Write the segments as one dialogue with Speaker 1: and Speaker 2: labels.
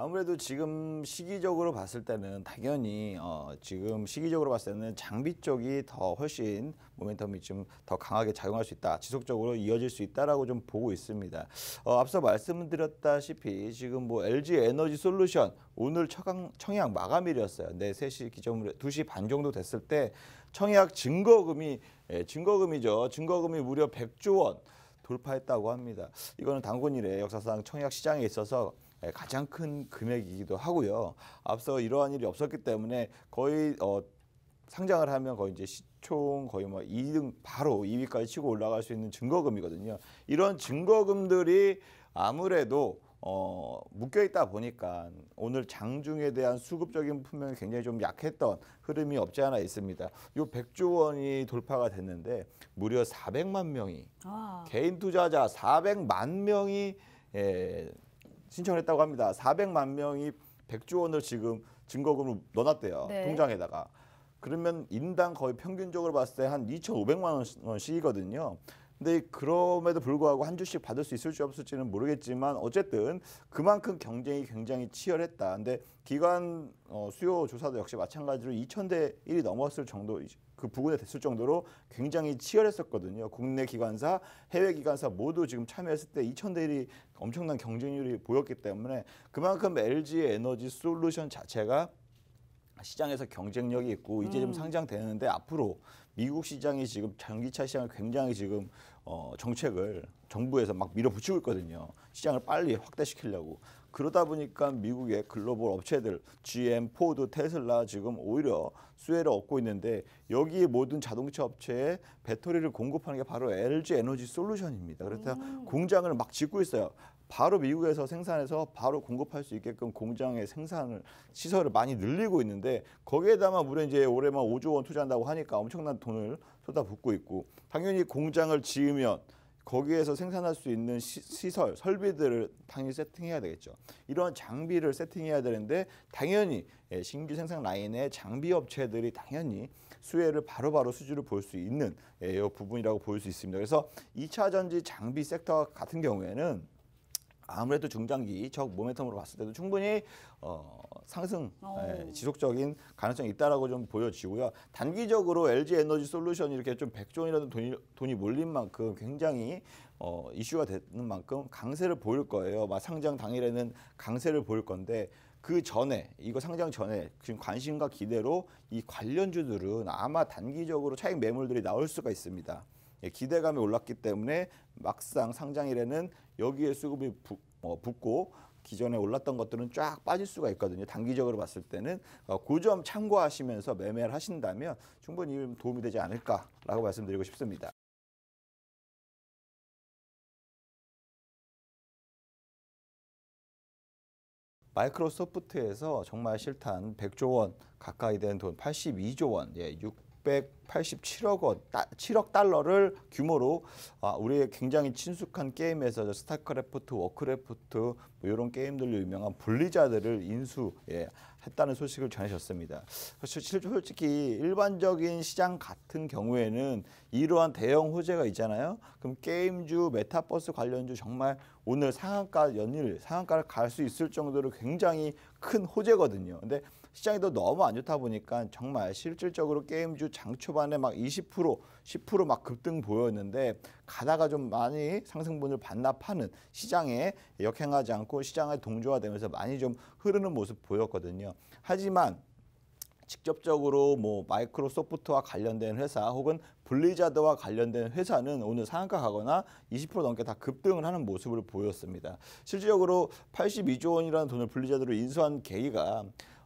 Speaker 1: 아무래도 지금 시기적으로 봤을 때는 당연히 어, 지금 시기적으로 봤을 때는 장비 쪽이 더 훨씬 모멘텀이 좀 더 강하게 작용할 수 있다. 지속적으로 이어질 수 있다라고 좀 보고 있습니다. 어, 앞서 말씀드렸다시피 지금 뭐 LG 에너지 솔루션 오늘 청양, 청약 마감일이었어요. 네, 3시 기점으로 2시 반 정도 됐을 때 청약 증거금이 예, 증거금이죠. 증거금이 무려 100조 원 돌파했다고 합니다. 이거는 당군일의 역사상 청약 시장에 있어서 예, 가장 큰 금액이기도 하고요. 앞서 이러한 일이 없었기 때문에 거의 어, 상장을 하면 거의 이제 시총 거의 뭐 2등 바로 2위까지 치고 올라갈 수 있는 증거금이거든요. 이런 증거금들이 아무래도 어, 묶여 있다 보니까 오늘 장중에 대한 수급적인 품면이 굉장히 좀 약했던 흐름이 없지 않아 있습니다. 요 100조 원이 돌파가 됐는데 무려 400만 명이 아. 개인 투자자 400만 명이 예, 신청을 했다고 합니다. 400만 명이 100조 원을 지금 증거금을 넣어놨대요. 네. 통장에다가. 그러면 인당 거의 평균적으로 봤을 때 한 2,500만 원씩이거든요. 근데 그럼에도 불구하고 한 주씩 받을 수 있을지 없을지는 모르겠지만 어쨌든 그만큼 경쟁이 굉장히 치열했다. 근데 기관 어, 수요 조사도 역시 마찬가지로 2,000대 1이 넘었을 정도 그 부근에 됐을 정도로 굉장히 치열했었거든요. 국내 기관사, 해외 기관사 모두 지금 참여했을 때2천대 1이 엄청난 경쟁률이 보였기 때문에 그만큼 l g 에너지 솔루션 자체가 시장에서 경쟁력이 있고 이제 좀 음. 상장되는데 앞으로 미국 시장이 지금 전기차 시장을 굉장히 지금 어 정책을 정부에서 막 밀어붙이고 있거든요. 시장을 빨리 확대시키려고. 그러다 보니까 미국의 글로벌 업체들 GM, 포드, 테슬라 지금 오히려 수혜를 얻고 있는데 여기에 모든 자동차 업체에 배터리를 공급하는 게 바로 LG 에너지 솔루션입니다. 그래서 음. 공장을 막 짓고 있어요. 바로 미국에서 생산해서 바로 공급할 수 있게끔 공장의 생산을 시설을 많이 늘리고 있는데 거기에다가 무려 이제 올해만 5조 원 투자한다고 하니까 엄청난 돈을 쏟아붓고 있고 당연히 공장을 지으면 거기에서 생산할 수 있는 시, 설 설비들을 당연히 세팅해야 되겠죠. 이런 장비를 세팅해야 되는데 당연히 예, 신규 생산 라인의 장비 업체들이 당연히 수혜를 바로바로 수주를 볼 수 있는 예, 부분이라고 볼 수 있습니다. 그래서 2차 전지 장비 섹터 같은 경우에는 아무래도 중장기 적 모멘텀으로 봤을 때도 충분히 어, 상승 어. 예, 지속적인 가능성이 있다라고 좀 보여지고요. 단기적으로 LG 에너지 솔루션이 렇게좀 100조 원이라도 돈이, 돈이 몰린 만큼 굉장히 어, 이슈가 되는 만큼 강세를 보일 거예요. 막 상장 당일에는 강세를 보일 건데 그 전에 이거 상장 전에 지금 관심과 기대로 이 관련주들은 아마 단기적으로 차익 매물들이 나올 수가 있습니다. 예, 기대감이 올랐기 때문에 막상 상장일에는 여기에 수급이 부, 어, 붙고 기존에 올랐던 것들은 쫙 빠질 수가 있거든요. 단기적으로 봤을 때는 고점 어, 그 참고하시면서 매매를 하신다면 충분히 도움이 되지 않을까라고 말씀드리고 싶습니다. 마이크로소프트에서 정말 싫다는 100조 원 가까이 된 돈 82조 원, 예, 687억 원, 7억 달러를 규모로 아, 우리의 굉장히 친숙한 게임에서 스타크래프트, 워크래프트 뭐 이런 게임들로 유명한 분리자들을 인수 예, 했다는 소식을 전하셨습니다. 그래서 솔직히 일반적인 시장 같은 경우에는 이러한 대형 호재가 있잖아요. 그럼 게임주, 메타버스 관련주 정말 오늘 상한가 연일 상한가를 갈 수 있을 정도로 굉장히 큰 호재거든요. 근데 시장이 또 너무 안 좋다 보니까 정말 실질적으로 게임주 장 초반에 막 20%, 10%막 급등 보였는데 가다가 좀 많이 상승분을 반납하는 시장에 역행하지 않고 시장에 동조화되면서 많이 좀 흐르는 모습 보였거든요. 하지만 직접적으로 뭐 마이크로소프트와 관련된 회사 혹은 블리자드와 관련된 회사는 오늘 상한가 가거나 20% 넘게 다 급등을 하는 모습을 보였습니다. 실질적으로 82조 원이라는 돈을 블리자드로 인수한 계기가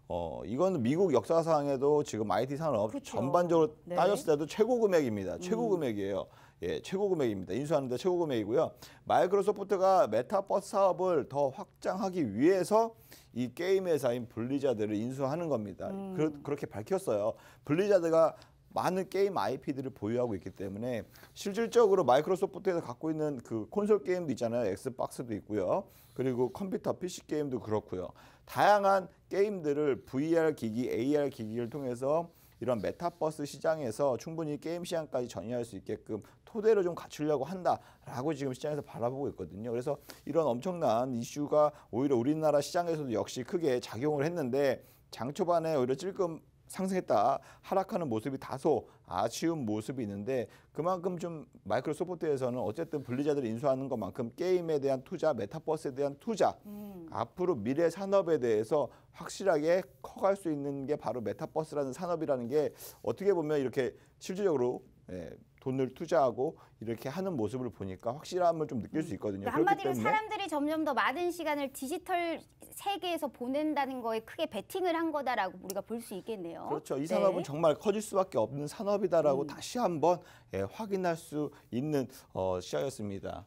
Speaker 1: 어, 이건 미국 역사상에도 지금 IT 산업 그렇 전반적으로 네. 따졌을 때도 최고 금액입니다. 최고 음. 금액이에요. 예, 최고 금액입니다. 인수하는데 최고 금액이고요. 마이크로소프트가 메타버스 사업을 더 확장하기 위해서 이 게임 회사인 블리자드를 인수하는 겁니다. 음. 그, 그렇게 밝혔어요. 블리자드가 많은 게임 IP들을 보유하고 있기 때문에 실질적으로 마이크로소프트에서 갖고 있는 그 콘솔 게임도 있잖아요. 엑스박스도 있고요. 그리고 컴퓨터 PC 게임도 그렇고요. 다양한 게임들을 VR 기기, AR 기기를 통해서 이런 메타버스 시장에서 충분히 게임 시장까지 전이할 수 있게끔 토대로 좀 갖추려고 한다라고 지금 시장에서 바라보고 있거든요. 그래서 이런 엄청난 이슈가 오히려 우리나라 시장에서도 역시 크게 작용을 했는데 장 초반에 오히려 찔끔 상승했다 하락하는 모습이 다소 아쉬운 모습이 있는데 그만큼 좀 마이크로소프트에서는 어쨌든 분리자들을 인수하는 것만큼 게임에 대한 투자, 메타버스에 대한 투자, 음. 앞으로 미래 산업에 대해서 확실하게 커갈 수 있는 게 바로 메타버스라는 산업이라는 게 어떻게 보면 이렇게 실질적으로 예, 돈을 투자하고 이렇게 하는 모습을 보니까 확실함을 좀 느낄 수 있거든요. 그러니까 한마디로 사람들이 점점 더 많은 시간을 디지털 세계에서 보낸다는 거에 크게 베팅을 한 거다라고 우리가 볼 수 있겠네요. 그렇죠. 이 네. 산업은 네. 정말 커질 수밖에 없는 산업이다라고 음. 다시 한번 예, 확인할 수 있는 어, 시야였습니다.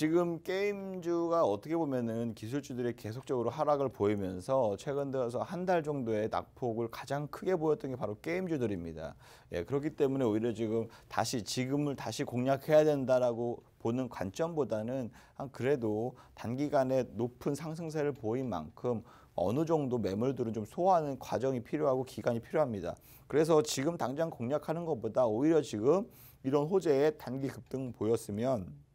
Speaker 1: 지금 게임주가 어떻게 보면은 기술주들이 계속적으로 하락을 보이면서 최근 들어서 한 달 정도의 낙폭을 가장 크게 보였던 게 바로 게임주들입니다. 예, 그렇기 때문에 오히려 지금 다시 지금을 다시 공략해야 된다라고 보는 관점보다는 한 그래도 단기간에 높은 상승세를 보인 만큼 어느 정도 매물들은 좀 소화하는 과정이 필요하고 기간이 필요합니다. 그래서 지금 당장 공략하는 것보다 오히려 지금 이런 호재의 단기 급등 보였으면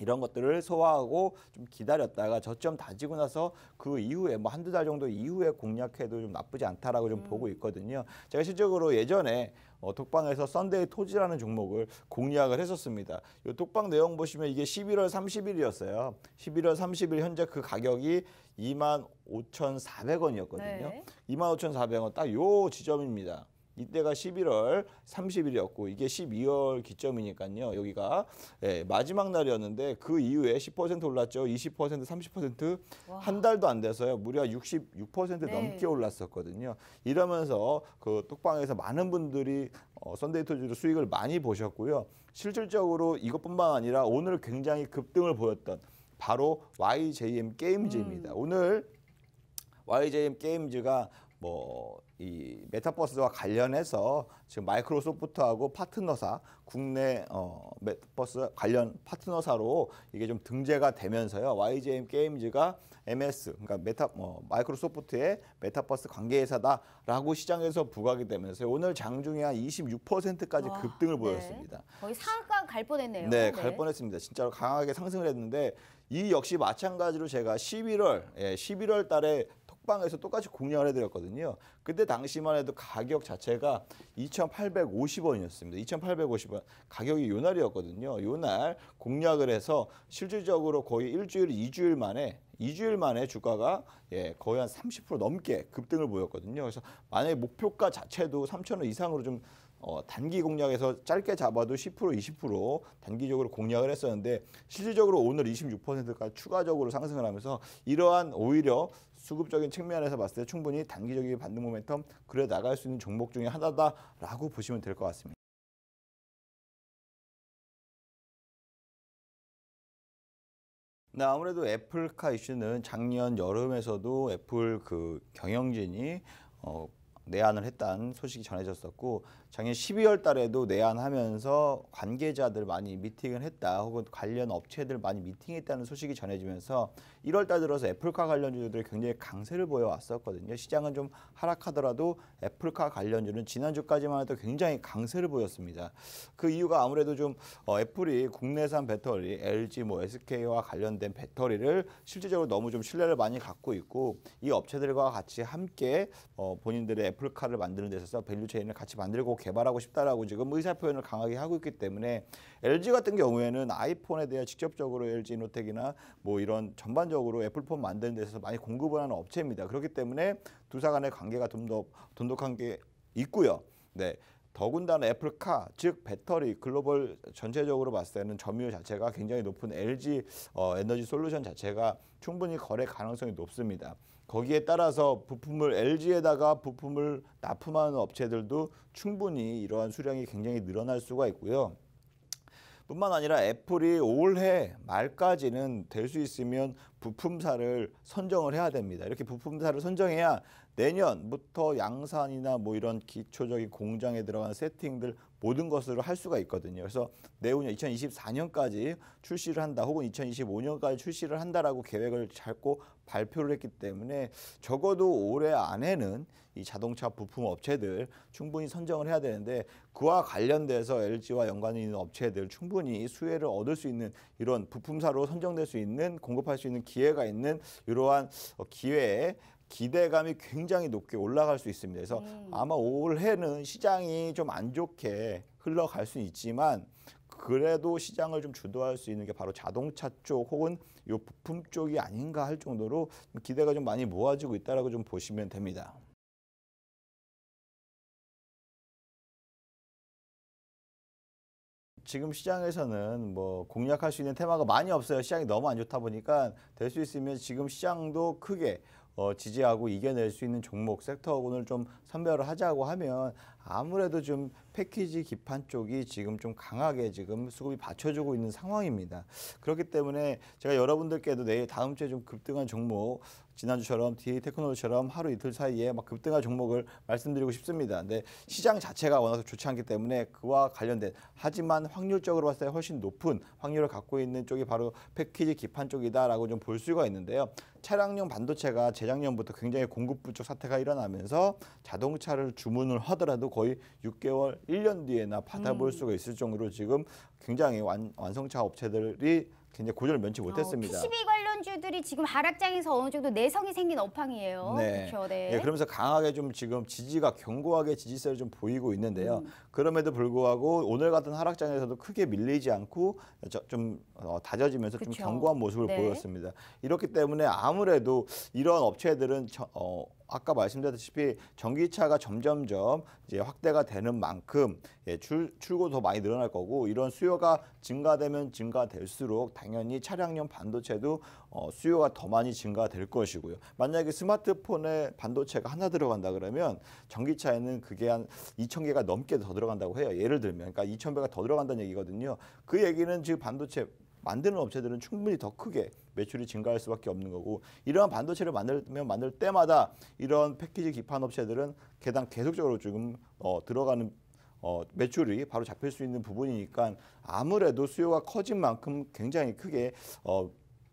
Speaker 1: 이런 것들을 소화하고 좀 기다렸다가 저점 다지고 나서 그 이후에 뭐 한두 달 정도 이후에 공략해도 좀 나쁘지 않다라고 좀 음. 보고 있거든요. 제가 실적으로 예전에 어, 독방에서 썬데이 토지라는 종목을 공략을 했었습니다. 이 독방 내용 보시면 이게 11월 30일이었어요. 11월 30일 현재 그 가격이 2 5,400원이었거든요. 네. 2 5,400원 딱 요 지점입니다. 이때가 11월 30일이었고 이게 12월 기점이니까요. 여기가 예, 마지막 날이었는데 그 이후에 10% 올랐죠. 20% 30%한 달도 안 돼서요. 무려 66% 네. 넘게 올랐었거든요. 이러면서 그 뚝방에서 많은 분들이 어, 선데이 토지로 수익을 많이 보셨고요. 실질적으로 이것뿐만 아니라 오늘 굉장히 급등을 보였던 바로 YJM 게임즈입니다. 음. 오늘 YJM 게임즈가 뭐이 메타버스와 관련해서 지금 마이크로소프트하고 파트너사 국내 어 메타버스 관련 파트너사로 이게 좀 등재가 되면서요. YGM 게임즈가 MS 그러니까 메타 뭐 마이크로소프트의 메타버스 관계회사다라고 시장에서 부각이 되면서 오늘 장중에 한 26%까지 와, 급등을 네. 보였습니다. 네. 거의 상가 갈 뻔했네요. 네, 네, 뻔했습니다. 진짜로 강하게 상승을 했는데 이 역시 마찬가지로 제가 11월 예, 11월 달에 팟방에서 똑같이 공략을 해드렸거든요. 그때 당시만 해도 가격 자체가 2,850원이었습니다. 2,850원 가격이 요날이었거든요. 요날 공략을 해서 실질적으로 거의 일주일, 이주일 만에 2주일 만에 주가가 예, 거의 한 30% 넘게 급등을 보였거든요. 그래서 만약에 목표가 자체도 3,000원 이상으로 좀 어, 단기 공략에서 짧게 잡아도 10% 20% 단기적으로 공략을 했었는데 실질적으로 오늘 26%가 추가적으로 상승을 하면서 이러한 오히려 수급적인 측면에서 봤을 때 충분히 단기적인 반등 모멘텀 그래 나갈 수 있는 종목 중에 하나다라고 보시면 될 것 같습니다. 네, 아무래도 애플카 이슈는 작년 여름에서도 애플 그 경영진이 어, 내한을 했다는 소식이 전해졌었고 작년 12월 달에도 내한하면서 관계자들 많이 미팅을 했다 혹은 관련 업체들 많이 미팅했다는 소식이 전해지면서 1월 달 들어서 애플카 관련주들이 굉장히 강세를 보여왔었거든요. 시장은 좀 하락하더라도 애플카 관련주는 지난주까지만 해도 굉장히 강세를 보였습니다. 그 이유가 아무래도 좀 어, 애플이 국내산 배터리, LG, 뭐 SK와 관련된 배터리를 실제적으로 너무 좀 신뢰를 많이 갖고 있고 이 업체들과 같이 함께 어 본인들의 애플카를 만드는 데 있어서 밸류체인을 같이 만들고 개발하고 싶다라고 지금 의사 표현을 강하게 하고 있기 때문에 LG 같은 경우에는 아이폰에 대해 직접적으로 LG 노텍이나 뭐 이런 전반적으로 애플폰 만드는 데 있어서 많이 공급을 하는 업체입니다. 그렇기 때문에 두사 간의 관계가 좀더 돈독한 게 있고요. 네. 더군다나 애플카 즉 배터리 글로벌 전체적으로 봤을 때는 점유율 자체가 굉장히 높은 LG 어, 에너지 솔루션 자체가 충분히 거래 가능성이 높습니다. 거기에 따라서 부품을 LG에다가 부품을 납품하는 업체들도 충분히 이러한 수량이 굉장히 늘어날 수가 있고요. 뿐만 아니라 애플이 올해 말까지는 될 수 있으면 부품사를 선정을 해야 됩니다. 이렇게 부품사를 선정해야 내년부터 양산이나 뭐 이런 기초적인 공장에 들어간 세팅들 모든 것으로 할 수가 있거든요. 그래서 내후년 2024년까지 출시를 한다 혹은 2025년까지 출시를 한다라고 계획을 잡고 발표를 했기 때문에 적어도 올해 안에는 이 자동차 부품 업체들 충분히 선정을 해야 되는데 그와 관련돼서 LG와 연관이 있는 업체들 충분히 수혜를 얻을 수 있는 이런 부품사로 선정될 수 있는 공급할 수 있는 기회가 있는 이러한 기회에 기대감이 굉장히 높게 올라갈 수 있습니다. 그래서 음. 아마 올해는 시장이 좀 안 좋게 흘러갈 수 있지만 그래도 시장을 좀 주도할 수 있는 게 바로 자동차 쪽 혹은 요 부품 쪽이 아닌가 할 정도로 기대가 좀 많이 모아지고 있다라고 좀 보시면 됩니다. 지금 시장에서는 뭐 공략할 수 있는 테마가 많이 없어요. 시장이 너무 안 좋다 보니까 될 수 있으면 지금 시장도 크게 어, 지지하고 이겨낼 수 있는 종목 섹터군을 좀 선별을 하자고 하면 아무래도 좀 패키지 기판 쪽이 지금 좀 강하게 지금 수급이 받쳐주고 있는 상황입니다. 그렇기 때문에 제가 여러분들께도 내일 다음 주에 좀 급등한 종목 지난주처럼 DA 테크놀처럼 로 하루 이틀 사이에 막 급등한 종목을 말씀드리고 싶습니다. 근데 시장 자체가 워낙 좋지 않기 때문에 그와 관련된 하지만 확률적으로 봤을 때 훨씬 높은 확률을 갖고 있는 쪽이 바로 패키지 기판 쪽이다라고 좀 볼 수가 있는데요. 차량용 반도체가 재작년부터 굉장히 공급 부족 사태가 일어나면서 자동차를 주문을 하더라도 거의 6개월, 1년 뒤에나 받아볼 음. 수가 있을 정도로 지금 굉장히 완, 완성차 업체들이 굉장히 고전을 면치 어, 못했습니다. 어, PCB 관련주들이 지금 하락장에서 어느 정도 내성이 생긴 업황이에요. 네. 그렇죠? 네. 네. 그러면서 강하게 좀 지금 지지가 견고하게 지지세를 좀 보이고 있는데요. 음. 그럼에도 불구하고 오늘 같은 하락장에서도 크게 밀리지 않고 좀 어, 다져지면서 그쵸. 좀 견고한 모습을 네. 보였습니다. 이렇기 때문에 아무래도 이런 업체들은 어, 아까 말씀드렸다시피 전기차가 점점점 이제 확대가 되는 만큼 예, 출, 출고 더 많이 늘어날 거고 이런 수요가 증가되면 증가될수록 당연히 차량용 반도체도 어, 수요가 더 많이 증가될 것이고요. 만약에 스마트폰에 반도체가 하나 들어간다 그러면 전기차에는 그게 한 2천 개가 넘게 더 들어가 들어간다고 해요. 예를 들면 그러니까 2,000배가 더 들어간다는 얘기거든요. 그 얘기는 지금 반도체 만드는 업체들은 충분히 더 크게 매출이 증가할 수밖에 없는 거고 이러한 반도체를 만들면 만들 때마다 이런 패키지 기판 업체들은 개당 계속적으로 지금 어, 들어가는 어, 매출이 바로 잡힐 수 있는 부분이니까 아무래도 수요가 커진 만큼 굉장히 크게 어,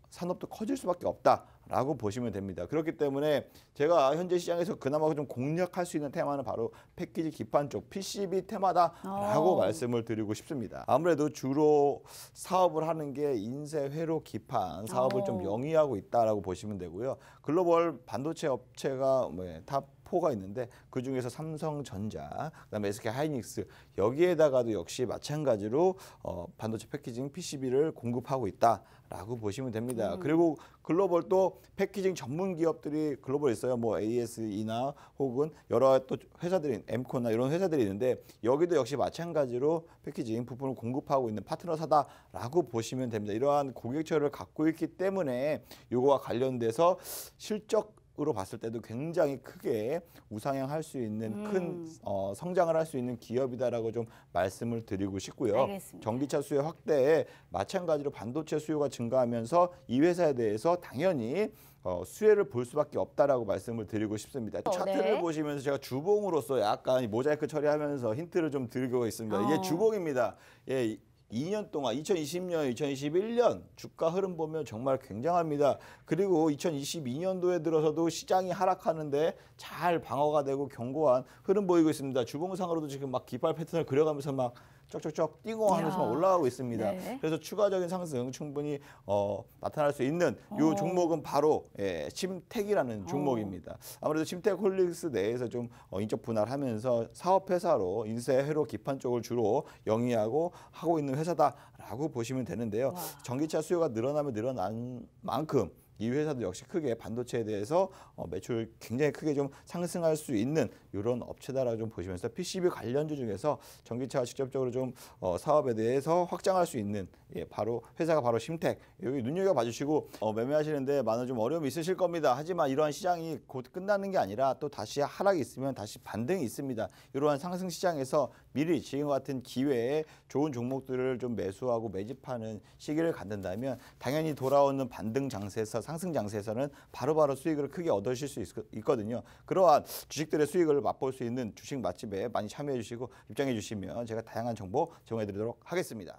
Speaker 1: 산업도 커질 수밖에 없다. 라고 보시면 됩니다. 그렇기 때문에 제가 현재 시장에서 그나마 좀 공략할 수 있는 테마는 바로 패키지 기판 쪽 PCB 테마다라고 오. 어. 말씀을 드리고 싶습니다. 아무래도 주로 사업을 하는 게 인쇄 회로 기판 사업을 오. 좀 어. 영위하고 있다라고 보시면 되고요. 글로벌 반도체 업체가 뭐, 탑 포가 있는데 그 중에서 삼성전자, 그다음에 SK 하이닉스 여기에다가도 역시 마찬가지로 어, 반도체 패키징 PCB를 공급하고 있다라고 보시면 됩니다. 음. 그리고 글로벌 또 패키징 전문 기업들이 글로벌 있어요. 뭐 AS이나 혹은 여러 또 회사들이 엠코나 이런 회사들이 있는데 여기도 역시 마찬가지로 패키징 부품을 공급하고 있는 파트너사다라고 보시면 됩니다. 이러한 고객처를 갖고 있기 때문에 이거와 관련돼서 실적 으로 봤을 때도 굉장히 크게 우상향할 수 있는 음. 큰 어, 성장을 할 수 있는 기업이다라고 좀 말씀을 드리고 싶고요. 알겠습니다. 전기차 수요 확대에 마찬가지로 반도체 수요가 증가하면서 이 회사에 대해서 당연히 어, 수혜를 볼 수밖에 없다라고 말씀을 드리고 싶습니다. 어, 차트를 네. 보시면서 제가 주봉으로서 약간 모자이크 처리하면서 힌트를 좀 드리고 있습니다. 어. 이게 주봉입니다. 예, 2년 동안 2020년, 2021년 주가 흐름 보면 정말 굉장합니다. 그리고 2022년도에 들어서도 시장이 하락하는데 잘 방어가 되고 견고한 흐름 보이고 있습니다. 주봉상으로도 지금 막 기발 패턴을 그려가면서 막 쩍쩍쩍 뛰고 하면서 올라가고 있습니다. 네. 그래서 추가적인 상승 충분히 어, 나타날 수 있는 이 어. 종목은 바로 예, 침택이라는 어. 종목입니다. 오. 아무래도 침택홀릭스 내에서 좀 어, 인적 분할하면서 사업회사로 인쇄 회로 기판 쪽을 주로 영위하고 하고 있는 회사다라고 보시면 되는데요. 와. 전기차 수요가 늘어나면 늘어난 만큼 이 회사도 역시 크게 반도체에 대해서 어, 매출 굉장히 크게 좀 상승할 수 있는 이런 업체다라고 좀 보시면서 PCB 관련주 중에서 전기차와 직접적으로 좀 어, 사업에 대해서 확장할 수 있는 예, 바로 회사가 바로 심텍 여기 눈여겨봐 주시고 어, 매매하시는데 많은 좀 어려움이 있으실 겁니다. 하지만 이러한 시장이 곧 끝나는 게 아니라 또 다시 하락이 있으면 다시 반등이 있습니다. 이러한 상승 시장에서 미리 지금 같은 기회에 좋은 종목들을 좀 매수하고 매집하는 시기를 갖는다면 당연히 돌아오는 반등 장세에서 상승 장세에서는 바로바로 수익을 크게 얻으실 수 있, 있거든요. 그러한 주식들의 수익을 맛볼 수 있는 주식 맛집에 많이 참여해 주시고 입장해 주시면 제가 다양한 정보 제공해 드리도록 하겠습니다.